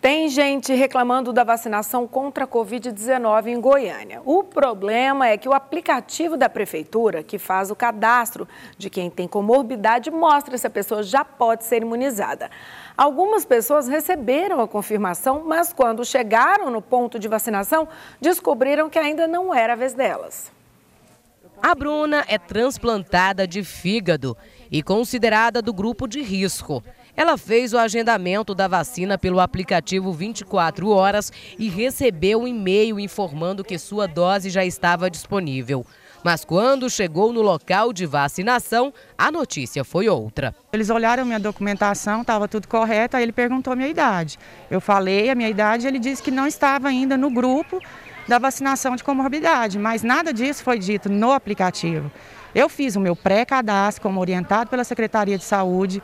Tem gente reclamando da vacinação contra a Covid-19 em Goiânia. O problema é que o aplicativo da prefeitura, que faz o cadastro de quem tem comorbidade, mostra se a pessoa já pode ser imunizada. Algumas pessoas receberam a confirmação, mas quando chegaram no ponto de vacinação, descobriram que ainda não era a vez delas. A Bruna é transplantada de fígado e considerada do grupo de risco. Ela fez o agendamento da vacina pelo aplicativo 24 horas e recebeu um e-mail informando que sua dose já estava disponível. Mas quando chegou no local de vacinação, a notícia foi outra. Eles olharam minha documentação, estava tudo correto, aí ele perguntou a minha idade. Eu falei a minha idade, ele disse que não estava ainda no grupo da vacinação de comorbidade, mas nada disso foi dito no aplicativo. Eu fiz o meu pré-cadastro como orientado pela Secretaria de Saúde,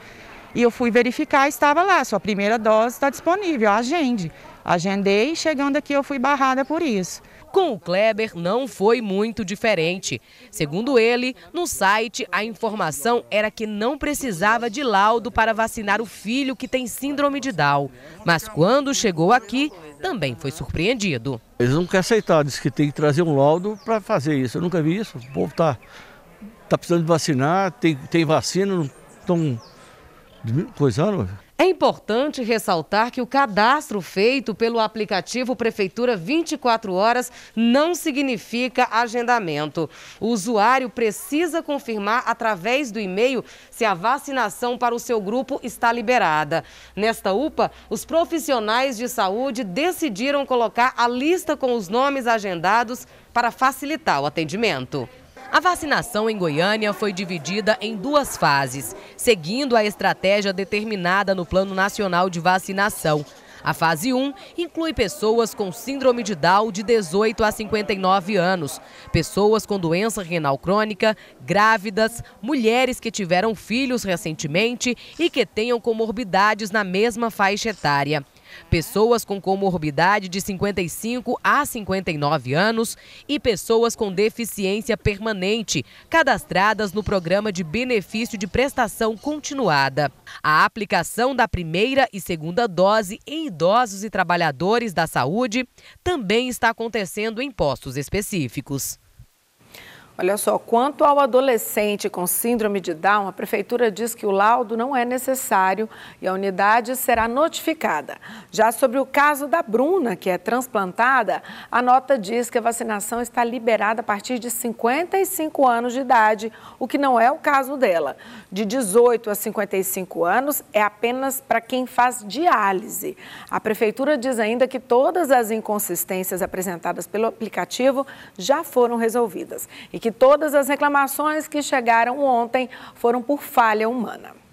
e eu fui verificar, estava lá, sua primeira dose está disponível, agende. Agendei, chegando aqui eu fui barrada por isso. Com o Kleber não foi muito diferente. Segundo ele, no site a informação era que não precisava de laudo para vacinar o filho que tem síndrome de Down. Mas quando chegou aqui, também foi surpreendido. Eles não querem aceitar, diz que tem que trazer um laudo para fazer isso. Eu nunca vi isso. O povo está tá precisando de vacinar, tem, tem vacina, não estão Pois é, é importante ressaltar que o cadastro feito pelo aplicativo Prefeitura 24 Horas não significa agendamento. O usuário precisa confirmar através do e-mail se a vacinação para o seu grupo está liberada. Nesta UPA, os profissionais de saúde decidiram colocar a lista com os nomes agendados para facilitar o atendimento. A vacinação em Goiânia foi dividida em duas fases, seguindo a estratégia determinada no Plano Nacional de Vacinação. A fase 1 inclui pessoas com síndrome de Down de 18 a 59 anos, pessoas com doença renal crônica, grávidas, mulheres que tiveram filhos recentemente e que tenham comorbidades na mesma faixa etária pessoas com comorbidade de 55 a 59 anos e pessoas com deficiência permanente, cadastradas no programa de benefício de prestação continuada. A aplicação da primeira e segunda dose em idosos e trabalhadores da saúde também está acontecendo em postos específicos. Olha só, quanto ao adolescente com síndrome de Down, a prefeitura diz que o laudo não é necessário e a unidade será notificada. Já sobre o caso da Bruna, que é transplantada, a nota diz que a vacinação está liberada a partir de 55 anos de idade, o que não é o caso dela. De 18 a 55 anos é apenas para quem faz diálise. A prefeitura diz ainda que todas as inconsistências apresentadas pelo aplicativo já foram resolvidas e que todas as reclamações que chegaram ontem foram por falha humana.